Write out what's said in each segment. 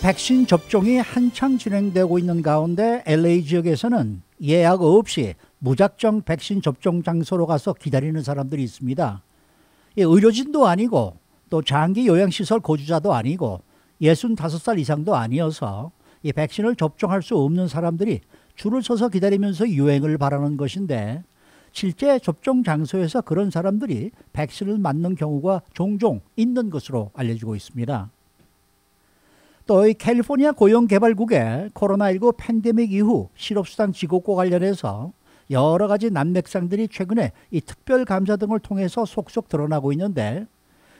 백신 접종이 한창 진행되고 있는 가운데 LA 지역에서는 예약 없이 무작정 백신 접종 장소로 가서 기다리는 사람들이 있습니다. 예, 의료진도 아니고 또 장기 요양시설 거주자도 아니고 65살 이상도 아니어서 이 백신을 접종할 수 없는 사람들이 줄을 서서 기다리면서 유행을 바라는 것인데 실제 접종 장소에서 그런 사람들이 백신을 맞는 경우가 종종 있는 것으로 알려지고 있습니다. 또이 캘리포니아 고용개발국의 코로나19 팬데믹 이후 실업수당 지급과 관련해서 여러 가지 난맥상들이 최근에 이 특별감사 등을 통해서 속속 드러나고 있는데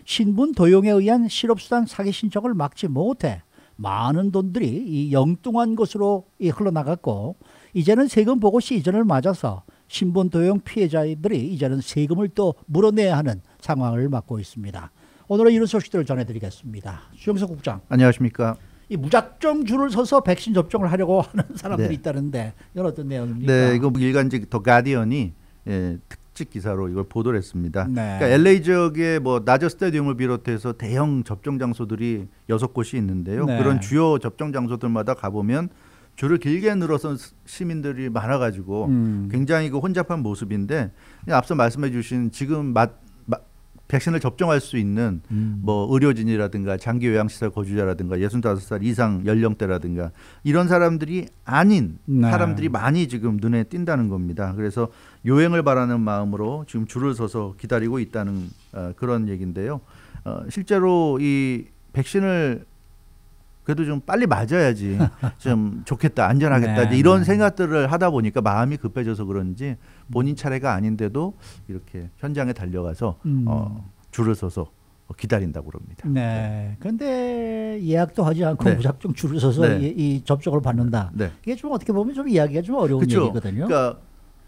신분 도용에 의한 실업수당 사기 신청을 막지 못해 많은 돈들이 이 영뚱한 것으로 이 흘러나갔고 이제는 세금 보고 시즌을 맞아서 신분 도용 피해자들이 이제는 세금을 또 물어내야 하는 상황을 맞고 있습니다. 오늘은 이런 소식들을 전해드리겠습니다. 수영석 국장. 안녕하십니까. 이 무작정 줄을 서서 백신 접종을 하려고 하는 사람들이 네. 있다는데 이건 어떤 내용입니까? 네, 이거 뭐 일간지 더 가디언이 예, 특집 기사로 이걸 보도를 했습니다. 네. 그러니까 LA 지역의 뭐 나저 스타디움을 비롯해서 대형 접종 장소들이 여섯 곳이 있는데요. 네. 그런 주요 접종 장소들마다 가보면 줄을 길게 늘어선 시민들이 많아가지고 음. 굉장히 그 혼잡한 모습인데 앞서 말씀해주신 지금 맛 백신을 접종할 수 있는 음. 뭐 의료진이라든가 장기 요양시설 거주자라든가 65살 이상 연령대라든가 이런 사람들이 아닌 네. 사람들이 많이 지금 눈에 띈다는 겁니다. 그래서 요행을 바라는 마음으로 지금 줄을 서서 기다리고 있다는 어, 그런 얘기인데요. 어, 실제로 이 백신을 그래도 좀 빨리 맞아야지 좀 좋겠다 안전하겠다 네, 이런 네. 생각들을 하다 보니까 마음이 급해져서 그런지 본인 차례가 아닌데도 이렇게 현장에 달려가서 음. 어, 줄을 서서 기다린다고 그럽니다. 네. 네. 그런데 예약도 하지 않고 네. 무작정 줄을 서서 네. 이, 이, 접촉을 받는다. 네. 이게 좀 어떻게 보면 좀 이야기가 좀 어려운 그쵸? 얘기거든요. 그러니까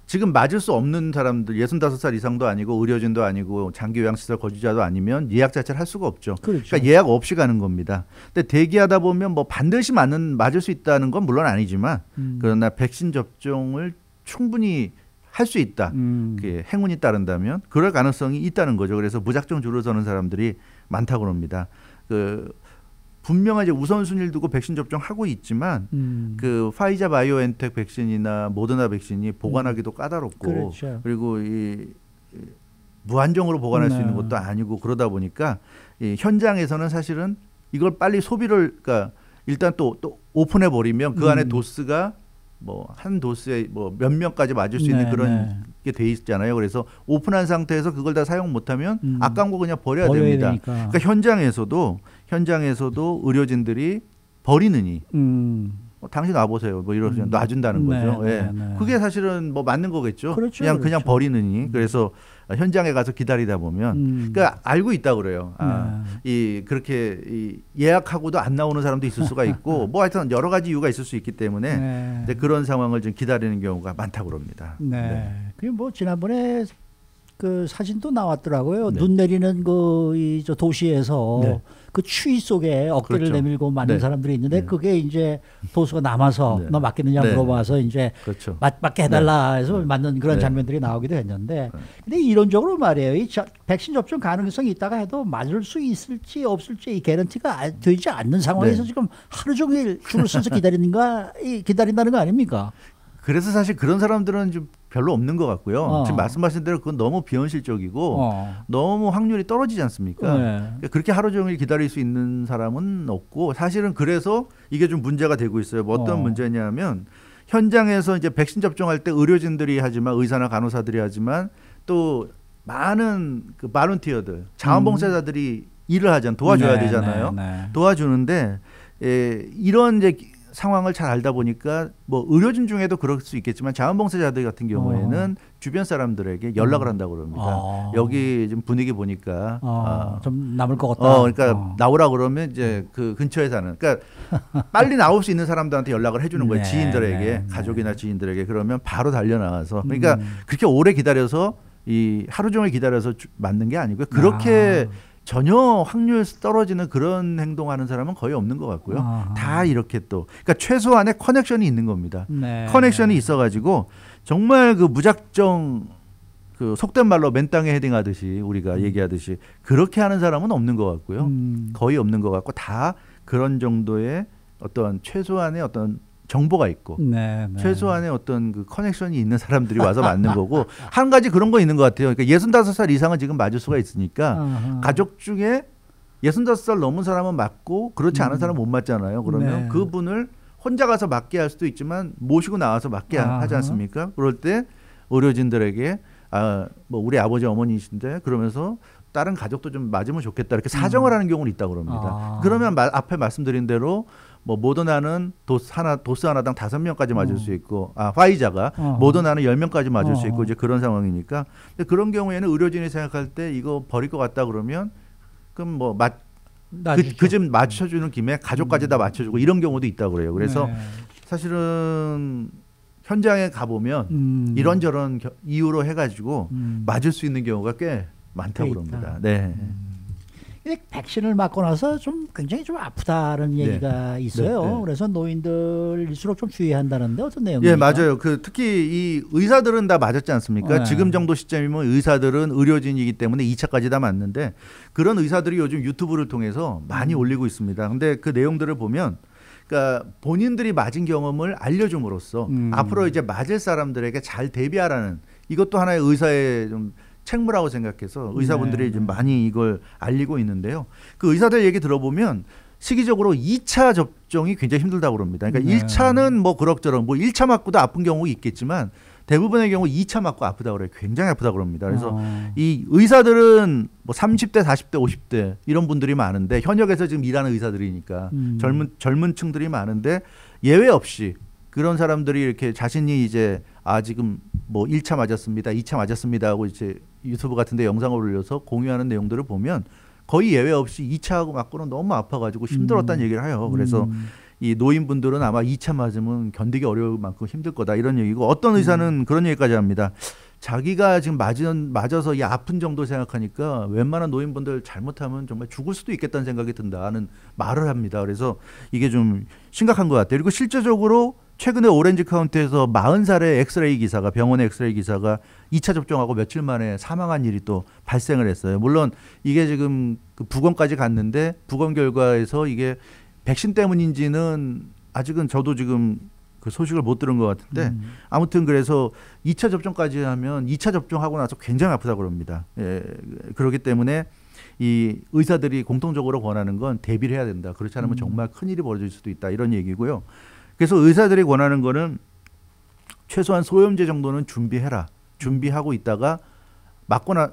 지금 맞을 수 없는 사람들 예순다섯 살 이상도 아니고 의료진도 아니고 장기 요양시설 거주자도 아니면 예약 자체를 할 수가 없죠. 그렇죠. 그러니까 예약 없이 가는 겁니다. 근데 대기하다 보면 뭐 반드시 맞는 맞을 수 있다는 건 물론 아니지만 음. 그러나 백신 접종을 충분히 할 수 있다. 음. 행운이 따른다면 그럴 가능성이 있다는 거죠. 그래서 무작정 줄을 서는 사람들이 많다고 합니다. 그 분명한 이제 우선순위를 두고 백신 접종하고 있지만 음. 그 파이자 바이오엔텍 백신이나 모더나 백신이 보관하기도 음. 까다롭고 그렇죠. 그리고 이 무한정으로 보관할 네. 수 있는 네. 것도 아니고 그러다 보니까 이 현장에서는 사실은 이걸 빨리 소비를 그러니까 일단 또 또 오픈해 버리면 그 안에 음. 도스가 뭐 한 도스에 뭐 몇 명까지 맞을 수 있는 네, 그런 네. 게돼 있잖아요. 그래서 오픈한 상태에서 그걸 다 사용 못하면 음. 아까운 거 그냥 버려야 됩니다. 되니까. 그러니까 현장에서도 현장에서도 의료진들이 버리느니 음. 어, 당신 와보세요. 뭐 이러면 음. 놔준다는 네, 거죠. 예. 네, 네. 그게 사실은 뭐 맞는 거겠죠. 그렇죠, 그냥 그렇죠. 그냥 버리느니 음. 그래서 현장에 가서 기다리다 보면 음. 그러니까 알고 있다 그래요. 아, 네. 이 그렇게 이 예약하고도 안 나오는 사람도 있을 수가 있고 뭐 하여튼 여러 가지 이유가 있을 수 있기 때문에 네. 그런 상황을 좀 기다리는 경우가 많다고 그럽니다. 네. 그리뭐 지난번에 그 사진도 나왔더라고요. 네. 눈 내리는 그 이 저 도시에서 네. 그 추위 속에 어깨를 그렇죠. 내밀고 많은 네. 사람들이 있는데 네. 그게 이제 도수가 남아서 네. 너 맞겠느냐 네. 물어봐서 이제 그렇죠. 맞, 맞게 해달라 해서 맞는 그런 장면들이 나오기도 했는데 근데 이론적으로 말이에요. 이 저, 백신 접종 가능성이 있다가 해도 맞을 수 있을지 없을지 이 개런티가 아, 되지 않는 상황에서 지금 하루 종일 줄을서서 기다리는가 기다린다는 거 아닙니까? 그래서 사실 그런 사람들은 좀 별로 없는 것 같고요. 어. 지금 말씀하신 대로 그건 너무 비현실적이고 어. 너무 확률이 떨어지지 않습니까? 네. 그러니까 그렇게 하루 종일 기다릴 수 있는 사람은 없고 사실은 그래서 이게 좀 문제가 되고 있어요. 뭐 어떤 어. 문제냐면 현장에서 이제 백신 접종할 때 의료진들이 하지만 의사나 간호사들이 하지만 또 많은 그 바른티어들 자원봉사자들이 음. 일을 하잖아요. 도와줘야 네, 되잖아요. 네, 네. 도와주는데 예, 이런 이제 상황을 잘 알다 보니까 뭐 의료진 중에도 그럴 수 있겠지만 자원봉사자들 같은 경우에는 어. 주변 사람들에게 연락을 음. 한다고 그럽니다. 어. 여기 좀 분위기 보니까 어, 좀 남을 것 같다. 어, 그러니까 어. 나오라 그러면 이제 그 근처에 사는 그러니까 빨리 나올 수 있는 사람들한테 연락을 해주는 거예요. 네, 지인들에게 네, 네. 가족이나 지인들에게 그러면 바로 달려 나가서 그러니까 음. 그렇게 오래 기다려서 이 하루 종일 기다려서 맞는 게 아니고요. 그렇게 아. 전혀 확률 에서 떨어지는 그런 행동하는 사람은 거의 없는 것 같고요. 아다 이렇게 또 그러니까 최소한의 커넥션이 있는 겁니다. 네. 커넥션이 있어가지고 정말 그 무작정 그 속된 말로 맨땅에 헤딩하듯이 우리가 음. 얘기하듯이 그렇게 하는 사람은 없는 것 같고요. 음. 거의 없는 것 같고 다 그런 정도의 어떤 최소한의 어떤 정보가 있고 네, 네. 최소한의 어떤 그 커넥션이 있는 사람들이 와서 맞는 거고 한 가지 그런 거 있는 것 같아요. 그러니까 예순살 이상은 지금 맞을 수가 있으니까 아하. 가족 중에 6 5살 넘은 사람은 맞고 그렇지 않은 음. 사람은 못 맞잖아요. 그러면 네. 그분을 혼자 가서 맞게 할 수도 있지만 모시고 나와서 맞게 아하. 하지 않습니까? 그럴 때 의료진들에게 아뭐 우리 아버지 어머니신데 그러면서 다른 가족도 좀 맞으면 좋겠다 이렇게 사정을 음. 하는 경우는 있다고 합니다 아. 그러면 마, 앞에 말씀드린 대로 뭐 모더나는 도스 하나 도스 하나당 다섯 명까지 맞을 어. 수 있고 아 화이자가 어. 모더나는 열 명까지 맞을 어. 수 있고 어. 이제 그런 상황이니까 근데 그런 경우에는 의료진이 생각할 때 이거 버릴 것 같다 그러면 그럼 뭐 맞 그좀 그, 그 맞춰주는 김에 가족까지 음. 다 맞춰주고 이런 경우도 있다고 그래요. 그래서 네. 사실은 현장에 가보면 음. 이런저런 이유로 해가지고 음. 맞을 수 있는 경우가 꽤 많다고 그럽니다. 네. 음. 백신을 맞고 나서 좀 굉장히 좀 아프다는 네. 얘기가 네. 있어요. 네. 그래서 노인들일수록 좀 주의해야 한다는데 어떤 내용이에요? 예, 맞아요. 그 특히 이 의사들은 다 맞았지 않습니까? 네. 지금 정도 시점이면 의사들은 의료진이기 때문에 2차까지 다 맞는데 그런 의사들이 요즘 유튜브를 통해서 많이 음. 올리고 있습니다. 근데 그 내용들을 보면 그러니까 본인들이 맞은 경험을 알려줌으로써 음. 앞으로 이제 맞을 사람들에게 잘 대비하라는 이것도 하나의 의사의 좀 책무라고 생각해서 네. 의사분들이 네. 좀 많이 이걸 알리고 있는데요. 그 의사들 얘기 들어보면 시기적으로 2차 접종이 굉장히 힘들다고 그럽니다. 그러니까 네. 1차는 뭐 그럭저럭 뭐 1차 맞고도 아픈 경우가 있겠지만 대부분의 경우 2차 맞고 아프다고 그래요. 굉장히 아프다고 그럽니다. 그래서 어. 이 의사들은 뭐 30대, 40대, 50대 이런 분들이 많은데 현역에서 지금 일하는 의사들이니까 음. 젊은 젊은 층들이 많은데 예외 없이 그런 사람들이 이렇게 자신이 이제 아 지금 뭐 1차 맞았습니다. 2차 맞았습니다 하고 이제 유튜브 같은 데 영상을 올려서 공유하는 내용들을 보면 거의 예외 없이 2차하고 맞고는 너무 아파가지고 힘들었다는 음. 얘기를 해요. 그래서 음. 이 노인분들은 아마 2차 맞으면 견디기 어려울 만큼 힘들 거다 이런 얘기고 어떤 음. 의사는 음. 그런 얘기까지 합니다. 자기가 지금 맞은, 맞아서 이 아픈 정도 생각하니까 웬만한 노인분들 잘못하면 정말 죽을 수도 있겠다는 생각이 든다는 말을 합니다. 그래서 이게 좀 심각한 것 같아요. 그리고 실제적으로 최근에 오렌지 카운트에서 40살의 엑스레이 기사가 병원의 엑스레이 기사가 2차 접종하고 며칠 만에 사망한 일이 또 발생을 했어요. 물론 이게 지금 그 부검까지 갔는데 부검 결과에서 이게 백신 때문인지는 아직은 저도 지금 그 소식을 못 들은 것 같은데 음. 아무튼 그래서 2차 접종까지 하면 2차 접종하고 나서 굉장히 아프다 그럽니다. 예, 그렇기 때문에 이 의사들이 공통적으로 권하는 건 대비를 해야 된다. 그렇지 않으면 음. 정말 큰 일이 벌어질 수도 있다 이런 얘기고요. 그래서 의사들이 권하는 거는 최소한 소염제 정도는 준비해라. 준비하고 있다가 맞고 나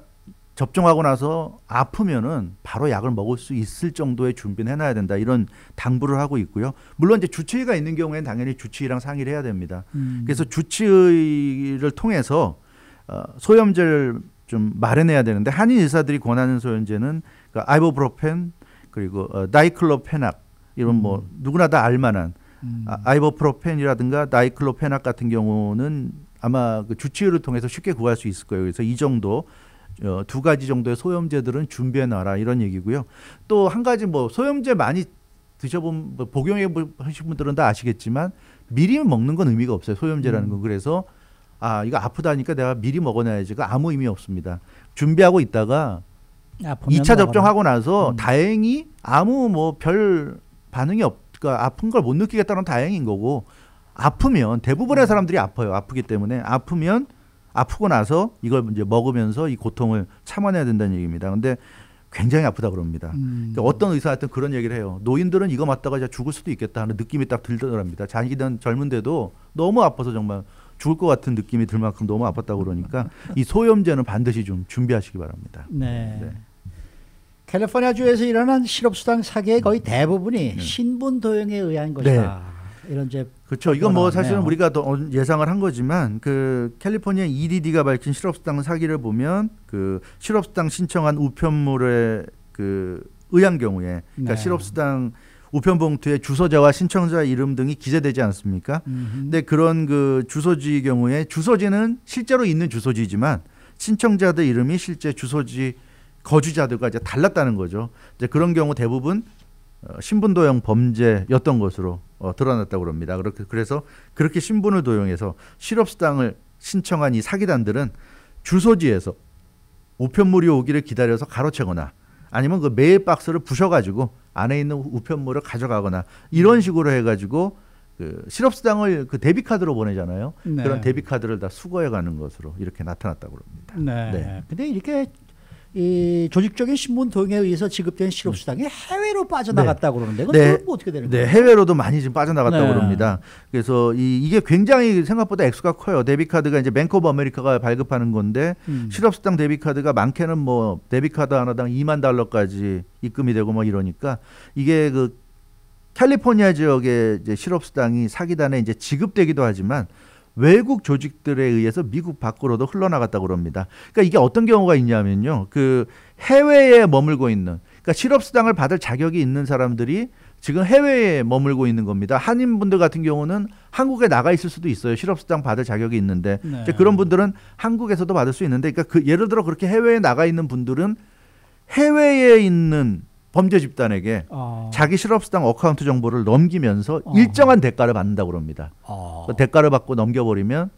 접종하고 나서 아프면은 바로 약을 먹을 수 있을 정도의 준비는 해놔야 된다 이런 당부를 하고 있고요. 물론 이제 주치의가 있는 경우에는 당연히 주치의랑 상의를 해야 됩니다. 음. 그래서 주치의를 통해서 어, 소염제를 좀 마련해야 되는데 한인 의사들이 권하는 소염제는 그러니까 아이보브로펜 그리고 어, 이클로페낙 이런 뭐 음. 누구나 다 알만한 음. 아, 아이버프로펜이라든가 나이클로페낙 같은 경우는 아마 그 주치의를 통해서 쉽게 구할 수 있을 거예요. 그래서 이 정도 어, 두 가지 정도의 소염제들은 준비해 놔라 이런 얘기고요. 또 한 가지 뭐 소염제 많이 드셔본 뭐 복용해 보신 분들은 다 아시겠지만 미리 먹는 건 의미가 없어요. 소염제라는 음. 건 그래서 아 이거 아프다니까 내가 미리 먹어놔야지가 아무 의미 없습니다. 준비하고 있다가 2차 아, 접종하고 나서 음. 다행히 아무 뭐 별 반응이 없 그러니까 아픈 걸 못 느끼겠다는 다행인 거고 아프면 대부분의 음. 사람들이 아파요. 아프기 때문에 아프면 아프고 나서 이걸 이제 먹으면서 이 고통을 참아내야 된다는 얘기입니다. 근데 굉장히 아프다 그럽니다. 음. 그러니까 어떤 의사한테 그런 얘기를 해요. 노인들은 이거 맞다가 진짜 죽을 수도 있겠다 하는 느낌이 딱 들더랍니다. 자기는 젊은데도 너무 아파서 정말 죽을 것 같은 느낌이 들 만큼 너무 아팠다고 그러니까 이 소염제는 반드시 좀 준비하시기 바랍니다. 네. 네. 캘리포니아주에서 일어난 실업수당 사기의 거의 음. 대부분이 음. 신분 도용에 의한 것이다. 네. 이런 제 그렇죠. 이건 뭐 사실은 우리가 어, 예상을 한 거지만 그 캘리포니아 EDD가 밝힌 실업수당 사기를 보면 그 실업수당 신청한 우편물에 그 의한 경우에 그러니까 네. 실업수당 우편봉투에 주소자와 신청자 이름 등이 기재되지 않습니까? 음흠. 근데 그런 그주소지 경우에 주소지는 실제로 있는 주소지지만 신청자들 이름이 실제 주소지 거주자들과 이제 달랐다는 거죠. 이제 그런 경우 대부분 어, 신분 도용 범죄였던 것으로 어, 드러났다고 합니다. 그렇게 그래서 그렇게 신분을 도용해서 실업수당을 신청한 이 사기단들은 주소지에서 우편물이 오기를 기다려서 가로채거나 아니면 그 메일 박스를 부셔가지고 안에 있는 우편물을 가져가거나 이런 음. 식으로 해가지고 그 실업수당을 그 데비카드로 보내잖아요. 네. 그런 데비카드를 다 수거해 가는 것으로 이렇게 나타났다고 합니다. 네. 네. 근데 이렇게 이 조직적인 신문 분 등에 의해서 지급된 실업수당이 네. 해외로 네. 빠져나갔다고 네. 그러는데 그건 네. 뭐 어떻게 되는 네, 거예요? 네, 해외로도 많이 지금 빠져나갔다 네. 그럽니다. 그래서 이, 게 굉장히 생각보다 액수가 커요. 데비카드가 이제 뱅크 오브 아메리카가 발급하는 건데 음. 실업수당 데비카드가 많게는 뭐 데비카드 하나당 2만 달러까지 입금이 되고 뭐 이러니까 이게 그 캘리포니아 지역의 이제 실업수당이 사기단에 이제 지급되기도 하지만 외국 조직들에 의해서 미국 밖으로도 흘러나갔다고 그럽니다. 그러니까 이게 어떤 경우가 있냐면요. 그 해외에 머물고 있는 그러니까 실업수당을 받을 자격이 있는 사람들이 지금 해외에 머물고 있는 겁니다. 한인분들 같은 경우는 한국에 나가 있을 수도 있어요. 실업수당 받을 자격이 있는데 네. 그런 분들은 한국에서도 받을 수 있는데, 그러니까 그 예를 들어 그렇게 해외에 나가 있는 분들은 해외에 있는 범죄 집단에게 아. 자기 실업수당 어카운트 정보를 넘기면서 어. 일정한 대가를 받는다고 그럽니다. 아. 그 대가를 받고 넘겨버리면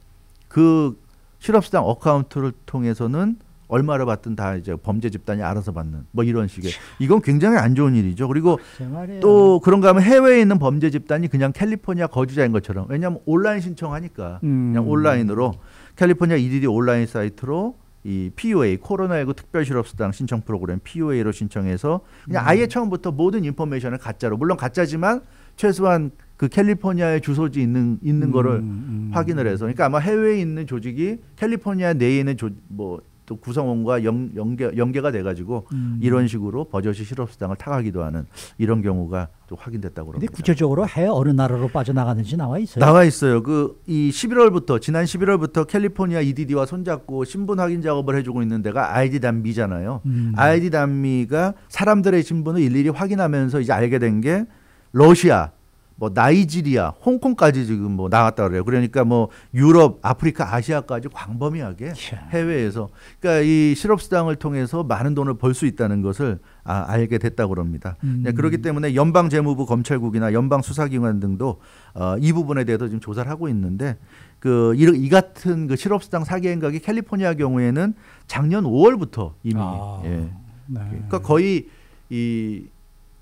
그 실업수당 어카운트를 통해서는 얼마를 받든 다 이제 범죄 집단이 알아서 받는 뭐 이런 식의 이건 굉장히 안 좋은 일이죠. 그리고 아, 또 그런가 하면 해외에 있는 범죄 집단이 그냥 캘리포니아 거주자인 것처럼 왜냐하면 온라인 신청하니까 음. 그냥 온라인으로 캘리포니아 EDD 온라인 사이트로 이 POA 코로나19 특별 실업수당 신청 프로그램 POA로 신청해서 그냥 음. 아예 처음부터 모든 인포메이션을 가짜로 물론 가짜지만 최소한 그 캘리포니아의 주소지 있는 있는 음, 거를 음. 음. 확인을 해서 그러니까 아마 해외에 있는 조직이 캘리포니아 내에 있는 조, 뭐또 구성원과 연, 연계, 연계가 돼가지고 음. 이런 식으로 버젓이 실업수당을 타가기도 하는 이런 경우가 또 확인됐다고 합니다. 근데 구체적으로 해 어느 나라로 빠져나가는지 나와 있어요? 나와 있어요. 그 이 11월부터 지난 11월부터 캘리포니아 EDD와 손잡고 신분 확인 작업을 해주고 있는 데가 아이디 단미잖아요. 음. 아이디 단미가 사람들의 신분을 일일이 확인하면서 이제 알게 된 게 러시아, 뭐 나이지리아, 홍콩까지 지금 뭐 나갔다 그래요. 그러니까 뭐 유럽, 아프리카, 아시아까지 광범위하게 예. 해외에서 그러니까 이 실업 수당을 통해서 많은 돈을 벌 수 있다는 것을 아, 알게 됐다고 그럽니다. 음. 네, 그렇기 때문에 연방 재무부 검찰국이나 연방 수사기관 등도 어, 이 부분에 대해서 지금 조사를 하고 있는데 그 이 같은 그 실업수당 사기 행각이 캘리포니아 경우에는 작년 5월부터 이미 아, 예. 네. 그러니까 거의 이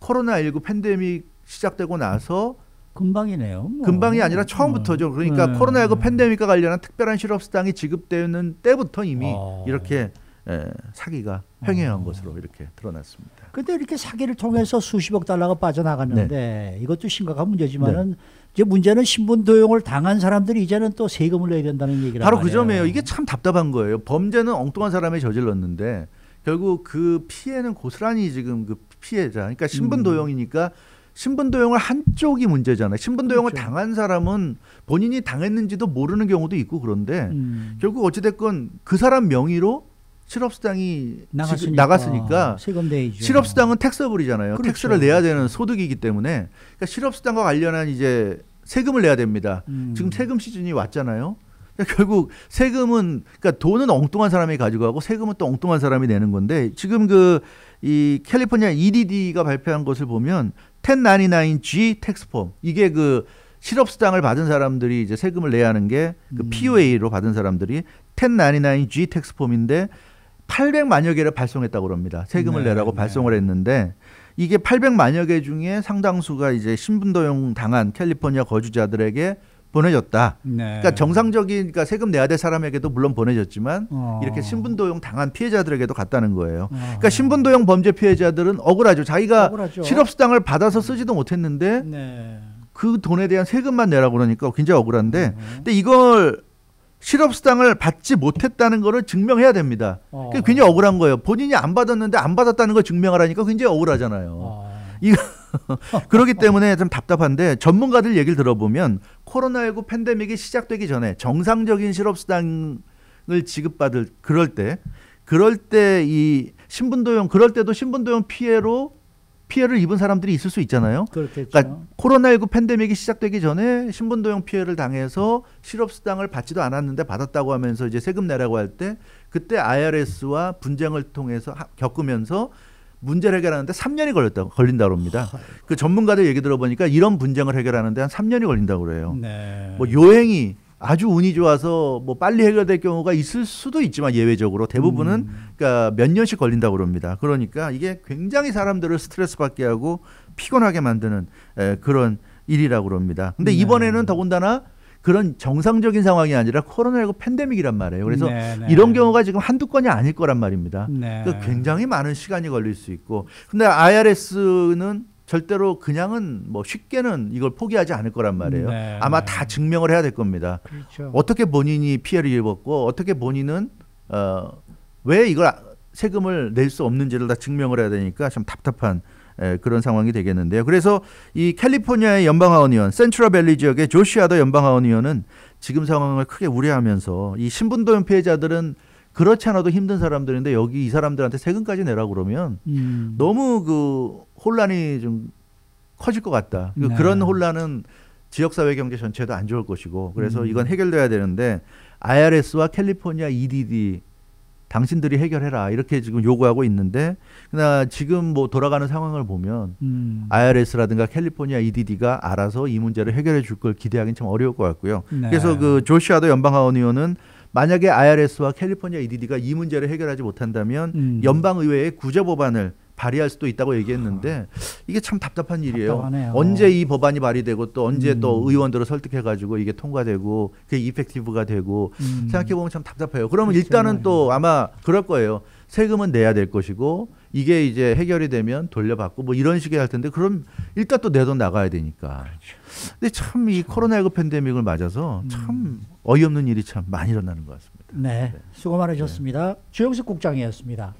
코로나 19 팬데믹 시작되고 나서 금방이네요. 뭐. 금방이 아니라 처음부터죠. 그러니까 네. 코로나19 팬데믹과 관련한 특별한 실업수당이 지급되는 때부터 이미 어. 이렇게 예, 사기가 횡행한 어. 것으로 이렇게 드러났습니다. 근데 이렇게 사기를 통해서 수십억 달러가 빠져나갔는데 네. 이것도 심각한 문제지만은 네. 이제 문제는 신분 도용을 당한 사람들이 이제는 또 세금을 내야 된다는 얘기라 바로 그 말이에요. 그 점이에요. 이게 참 답답한 거예요. 범죄는 엉뚱한 사람이 저질렀는데 결국 그 피해는 고스란히 지금 그 피해자 그러니까 신분 음. 도용이니까 음. 신분도용을 한쪽이 문제잖아요. 신분도용을 그렇죠. 당한 사람은 본인이 당했는지도 모르는 경우도 있고 그런데 음. 결국 어찌됐건 그 사람 명의로 실업수당이 나갔으니까, 나갔으니까 실업수당은 택서블이잖아요. 그렇죠. 택스를 내야 되는 그렇죠. 소득이기 때문에 그러니까 실업수당과 관련한 이제 세금을 내야 됩니다. 음. 지금 세금 시즌이 왔잖아요. 그러니까 결국 세금은 그러니까 돈은 엉뚱한 사람이 가지고가고 세금은 또 엉뚱한 사람이 내는 건데 지금 그 이 캘리포니아 EDD가 발표한 것을 보면 1099G 텍스폼 이게 그 실업수당을 받은 사람들이 이제 세금을 내야 하는 게그 POA로 음. 받은 사람들이 1099G 텍스폼인데 800만여 개를 발송했다고 그럽니다. 세금을 네, 내라고 네. 발송을 했는데 이게 800만여 개 중에 상당수가 이제 신분도용 당한 캘리포니아 거주자들에게 보내졌다 네. 그러니까 정상적인 그러니까 세금 내야 될 사람에게도 물론 보내졌지만 어. 이렇게 신분도용 당한 피해자들에게도 갔다는 거예요. 어. 그러니까 신분도용 범죄 피해자들은 억울하죠. 자기가 억울하죠. 실업수당을 받아서 쓰지도 못했는데 네. 그 돈에 대한 세금만 내라 고 그러니까 굉장히 억울한데 음. 근데 이걸 실업수당을 받지 못했다는 것을 증명해야 됩니다. 어. 굉장히 억울한 거예요. 본인이 안 받았는데 안 받았다는 걸 증명하라니까 굉장히 억울하잖아요. 어. 이거 그렇기 때문에 좀 답답한데 전문가들 얘기를 들어보면 코로나19 팬데믹이 시작되기 전에 정상적인 실업수당을 지급받을 그럴 때 그럴 때 이 신분도용 그럴 때도 신분도용 피해로 피해를 입은 사람들이 있을 수 있잖아요. 그렇겠죠. 그러니까 코로나19 팬데믹이 시작되기 전에 신분도용 피해를 당해서 실업수당을 받지도 않았는데 받았다고 하면서 이제 세금 내라고 할 때 그때 IRS와 분쟁을 통해서 겪으면서 문제를 해결하는데 3년이 걸렸다 걸린다고 합니다. 그 전문가들 얘기 들어보니까 이런 분쟁을 해결하는데 한 3년이 걸린다고 그래요. 네. 뭐 요행이 아주 운이 좋아서 뭐 빨리 해결될 경우가 있을 수도 있지만 예외적으로 대부분은 음. 그러니까 몇 년씩 걸린다고 그럽니다. 그러니까 이게 굉장히 사람들을 스트레스 받게 하고 피곤하게 만드는 에, 그런 일이라고 그럽니다. 근데 네. 이번에는 더군다나 그런 정상적인 상황이 아니라 코로나19 팬데믹이란 말이에요. 그래서 네네. 네. 이런 경우가 지금 한두 건이 아닐 거란 말입니다. 네. 그 굉장히 많은 시간이 걸릴 수 있고. 근데 IRS는 절대로 그냥은 뭐 쉽게는 이걸 포기하지 않을 거란 말이에요. 네, 아마 네. 다 증명을 해야 될 겁니다. 그렇죠. 어떻게 본인이 피해를 입었고 어떻게 본인은 어, 왜 이걸 아, 세금을 낼 수 없는지를 다 증명을 해야 되니까 참 답답한 예, 그런 상황이 되겠는데요. 그래서 이 캘리포니아의 연방하원 의원, 센트럴밸리 지역의 조시아더 연방하원 의원은 지금 상황을 크게 우려하면서 이 신분도연 피해자들은 그렇지 않아도 힘든 사람들인데 여기 이 사람들한테 세금까지 내라 그러면 음. 너무 그 혼란이 좀 커질 것 같다. 그러니까 네. 그런 혼란은 지역사회 경제 전체도 안 좋을 것이고 그래서 음. 이건 해결돼야 되는데 IRS와 캘리포니아 EDD 당신들이 해결해라 이렇게 지금 요구하고 있는데 그러나 지금 뭐 돌아가는 상황을 보면 음. IRS라든가 캘리포니아 EDD가 알아서 이 문제를 해결해 줄 걸 기대하기는 참 어려울 것 같고요. 네. 그래서 그 조시아도 연방하원 의원은 만약에 IRS와 캘리포니아 EDD가 이 문제를 해결하지 못한다면 음. 연방 의회에 구제 법안을 발의할 수도 있다고 얘기했는데 아. 이게 참 답답한 일이에요. 답답하네요. 언제 이 법안이 발의되고 또 언제 음. 또 의원들을 설득해 가지고 이게 통과되고 그게 이펙티브가 되고 음. 생각해 보면 참 답답해요. 그러면 그렇죠. 일단은 또 네. 아마 그럴 거예요. 세금은 내야 될 것이고 이게 이제 해결이 되면 돌려받고 뭐 이런 식의 할 텐데 그럼 일단 또 내 돈 나가야 되니까. 그렇죠. 근데 참 이 코로나19 팬데믹을 맞아서 음. 참 어이없는 일이 참 많이 일어나는 것 같습니다. 네. 네. 수고 많으셨습니다. 네. 주영식 국장이었습니다.